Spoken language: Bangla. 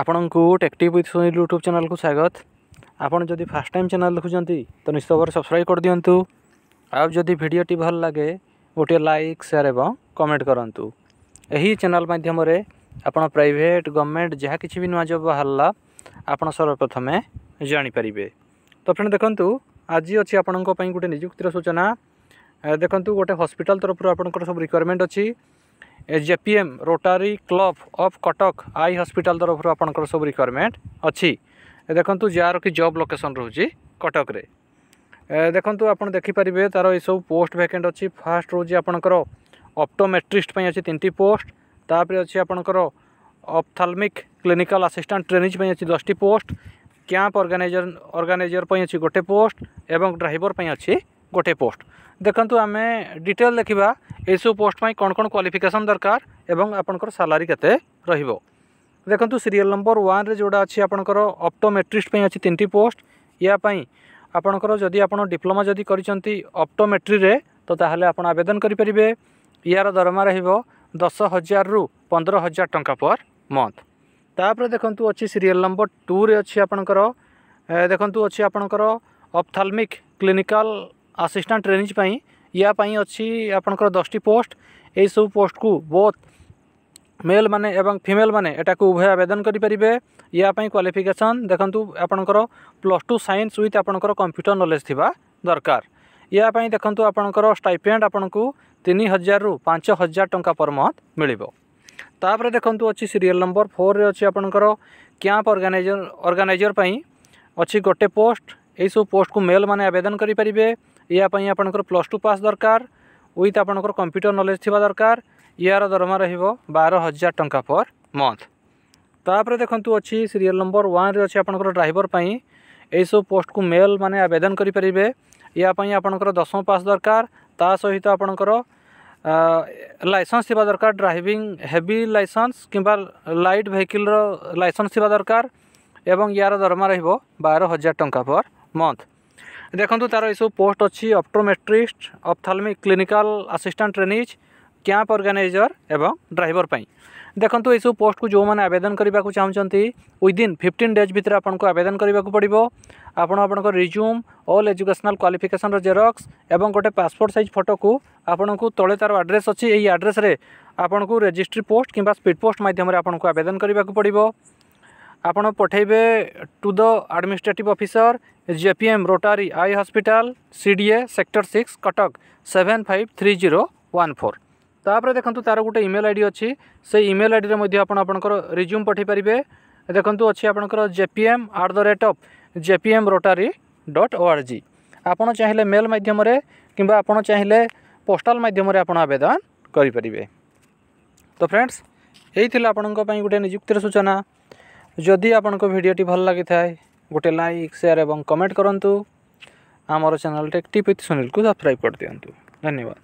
ଆପଣଙ୍କୁ ଟେକ୍ଟିଭ୍ ୱିଥ୍ ସୁନୀଲ ୟୁଟ୍ୟୁବ୍ ଚ୍ୟାନେଲ୍କୁ ସ୍ୱାଗତ ଆପଣ ଯଦି ଫାର୍ଷ୍ଟ ଟାଇମ୍ ଚ୍ୟାନେଲ୍ ଦେଖୁଛନ୍ତି ତ ନିଶ୍ଚିତ ଭାବରେ ସବସ୍କ୍ରାଇବ୍ କରିଦିଅନ୍ତୁ ଆଉ ଯଦି ଭିଡ଼ିଓଟି ଭଲ ଲାଗେ ଗୋଟିଏ ଲାଇକ୍ ସେୟାର୍ ଏବଂ କମେଣ୍ଟ କରନ୍ତୁ ଏହି ଚ୍ୟାନେଲ୍ ମାଧ୍ୟମରେ ଆପଣ ପ୍ରାଇଭେଟ୍ ଗଭର୍ଣ୍ଣମେଣ୍ଟ ଯାହା କିଛି ବି ନୂଆ ଜବ୍ ବାହାରିଲା ଆପଣ ସର୍ବପ୍ରଥମେ ଜାଣିପାରିବେ ତ ଫ୍ରେଣ୍ଡ୍ ଦେଖନ୍ତୁ ଆଜି ଅଛି ଆପଣଙ୍କ ପାଇଁ ଗୋଟେ ନିଯୁକ୍ତିର ସୂଚନା ଦେଖନ୍ତୁ ଗୋଟେ ହସ୍ପିଟାଲ୍ ତରଫରୁ ଆପଣଙ୍କର ସବୁ ରିକ୍ୱାରମେଣ୍ଟ ଅଛି ଯେ P M Rotary Club of Cuttack eye hospital ତରଫରୁ ଆପଣଙ୍କର ସବୁ ରିକ୍ୱାରମେଣ୍ଟ ଅଛି ଦେଖନ୍ତୁ ଯାହାର କି ଜବ୍ ଲୋକେସନ୍ ରହୁଛି କଟକରେ ଦେଖନ୍ତୁ ଆପଣ ଦେଖିପାରିବେ ତା'ର ଏସବୁ ପୋଷ୍ଟ ଭ୍ୟାକେଣ୍ଟ ଅଛି ଫାର୍ଷ୍ଟ ରହୁଛି ଆପଣଙ୍କର ଅପ୍ଟୋମେଟ୍ରିଷ୍ଟ ପାଇଁ ଅଛି ତିନିଟି ପୋଷ୍ଟ ତାପରେ ଅଛି ଆପଣଙ୍କର ଅପ୍ଥାଲମିକ୍ କ୍ଲିନିକାଲ୍ ଆସିଷ୍ଟାଣ୍ଟ ଟ୍ରେନିଜ୍ ପାଇଁ ଅଛି ଦଶଟି ପୋଷ୍ଟ କ୍ୟାମ୍ପ ଅର୍ଗାନାଇଜର ଅର୍ଗାନାଇଜର ପାଇଁ ଅଛି ଗୋଟେ ପୋଷ୍ଟ ଏବଂ ଡ୍ରାଇଭର ପାଇଁ ଅଛି গোটে পোস্ট দেখন্তু আমি ডিটেল দেখিবা এইসব পোস্ট পাই কোণ কোণ কোয়ালিফিকেসন দরকার এবং আপনার সালারি কেতে রহব দেখন্তু সিরিয়াল নম্বর ওয়ানরে যেটা আছে আপনার অপ্টোমেট্রিক্স আছে তিনটি পোস্ট ইয়াপাই আপনার যদি আপনার ডিপ্লোমা যদি করছেন অপ্টোমেট্রিরে তো তাহলে আপনার আবেদন করে পারে ইয়ার দরমা রহব দশ হাজার রু পনেরো হাজার টঙ্কা পর মন্থ তাপরে দেখুন অছি সিরিয়াল নম্বর টুরে অছি আপনার দেখুন অছি আপনার অপথালমিক ক্লিনিকাল आसीस्टाट ଆସିଷ୍ଟାଣ୍ଟ यापाई अच्छी आपणकर दस टी पोस्ट यही सब पोस्ट को ବୋଥ୍ मेल मैंने एवं फिमेल मैंने उभय आवेदन करेंगे यापाई क्वाफिकेसन देखूँ आपणकर प्लस टू सैंस विथ आपणकर कंप्यूटर नलेज थी दरकार यापाई देखूँ आपणकर स्टाइपेड आपन को तीन हजार रु पाँच हजार टाँचा पर मंथ मिल तापर देखूँ अच्छी सीरीयल नंबर फोर अच्छी आपणकर क्यांप अर्गानाइजर अर्गानाइजर अच्छी गोटे पोस्ट यही सब पोस्ट को मेल मैंने आवेदन करेंगे ইয়াপাই আপনার প্লস টু পাস দরকার উইথ আপনার কম্পুটর নলেজ থাকা দরকার ইয়ার দরমা রহব বার হাজার টঙ্কা পর মন্থ তাপরে দেখুন অছি সিরিয়াল নম্বর ওয়ানে অছি আপনার ড্রাইভর পাই এইসব পোস্টক মেল মানে আবেদন করে পারে ইয়াপাই আপনার দশম পাস দরকার তা সহিত আপনার লাইসেন্স থাকা দরকার ড্রাইভিং হেভি লাইসেন্স কিংবা লাইট ভেহিকলর লাইসেন্স থাকা দরকার এবং ইয়ার দরমা রহব বার হাজার টঙ্কা পর মন্থ ଦେଖନ୍ତୁ ତା'ର ଏସବୁ ପୋଷ୍ଟ ଅଛି optometrist ophthalmic clinical assistant trainees camp organiser ଏବଂ ଡ୍ରାଇଭର ପାଇଁ ଦେଖନ୍ତୁ ଏସବୁ ପୋଷ୍ଟକୁ ଯେଉଁମାନେ ଆବେଦନ କରିବାକୁ ଚାହୁଁଛନ୍ତି ୱିଦିନ୍ ଫିଫ୍ଟିନ୍ ଡେଜ୍ ଭିତରେ ଆପଣଙ୍କୁ ଆବେଦନ କରିବାକୁ ପଡ଼ିବ ଆପଣ ଆପଣଙ୍କ ରିଜ୍ୟୁମ୍ ଅଲ୍ ଏଜୁକେସନାଲ୍ କ୍ୱାଲିଫିକେସନ୍ର ଜେରକ୍ସ ଏବଂ ଗୋଟେ ପାସପୋର୍ଟ ସାଇଜ୍ ଫଟୋକୁ ଆପଣଙ୍କୁ ତଳେ ତା'ର ଆଡ୍ରେସ୍ ଅଛି ଏହି ଆଡ୍ରେସ୍ରେ ଆପଣଙ୍କୁ ରେଜିଷ୍ଟ୍ରି ପୋଷ୍ଟ କିମ୍ବା ସ୍ପିଡ଼ ପୋଷ୍ଟ ମାଧ୍ୟମରେ ଆପଣଙ୍କୁ ଆବେଦନ କରିବାକୁ ପଡ଼ିବ ଆପଣ ପଠାଇବେ to the administrative officer JPM Rotary eye hospital C D A sector six Cuttack seven five three zero one four ତାପରେ ଦେଖନ୍ତୁ ତା'ର ଗୋଟେ ଇମେଲ୍ ଆଇ ଡ଼ି ଅଛି ସେଇ ଇମେଲ୍ ଆଇଡ଼ିରେ ମଧ୍ୟ ଆପଣ ଆପଣଙ୍କର ରିଜ୍ୟୁମ୍ ପଠାଇ ପାରିବେ ଦେଖନ୍ତୁ ଅଛି ଆପଣଙ୍କର JPM at the rate of JPM Rotary dot O R G ଆପଣ ଚାହିଁଲେ ମେଲ୍ ମାଧ୍ୟମରେ କିମ୍ବା ଆପଣ ଚାହିଁଲେ ପୋଷ୍ଟାଲ ମାଧ୍ୟମରେ ଆପଣ ଆବେଦନ କରିପାରିବେ ତ ଫ୍ରେଣ୍ଡସ୍ ଏଇ ଥିଲା ଆପଣଙ୍କ ପାଇଁ ଗୋଟେ ନିଯୁକ୍ତିର ସୂଚନା ଯଦି ଆପଣଙ୍କ ଭିଡ଼ିଓଟି ଭଲ ଲାଗିଥାଏ ଗୋଟେ ଲାଇକ୍ ସେୟାର୍ ଏବଂ କମେଣ୍ଟ କରନ୍ତୁ ଆମର ଚ୍ୟାନେଲ୍ ଟେକ୍ ଟିପ୍ ୱିଥ୍ ସୁନିଲକୁ ସବସ୍କ୍ରାଇବ୍ କରିଦିଅନ୍ତୁ ଧନ୍ୟବାଦ